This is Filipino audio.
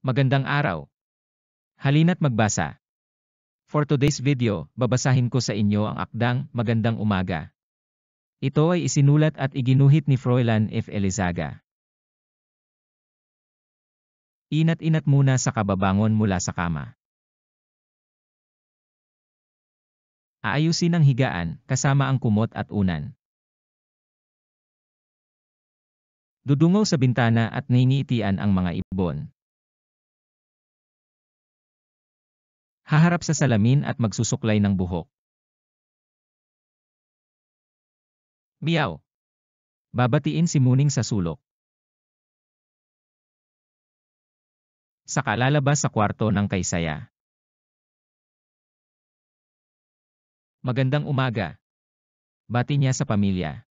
Magandang araw. Halina't magbasa. For today's video, babasahin ko sa inyo ang akdang Magandang Umaga. Ito ay isinulat at iginuhit ni Froilan F. Elizaga. Inat-inat muna sa kababangon mula sa kama. Aayusin ang higaan, kasama ang kumot at unan. Dudungaw sa bintana at nangingitian ang mga ibon. Haharap sa salamin at magsusuklay ng buhok. Biyaw. Babatiin si Muning sa sulok. Sa kalalabas sa kwarto ng kaysaya. Magandang umaga. Bati niya sa pamilya.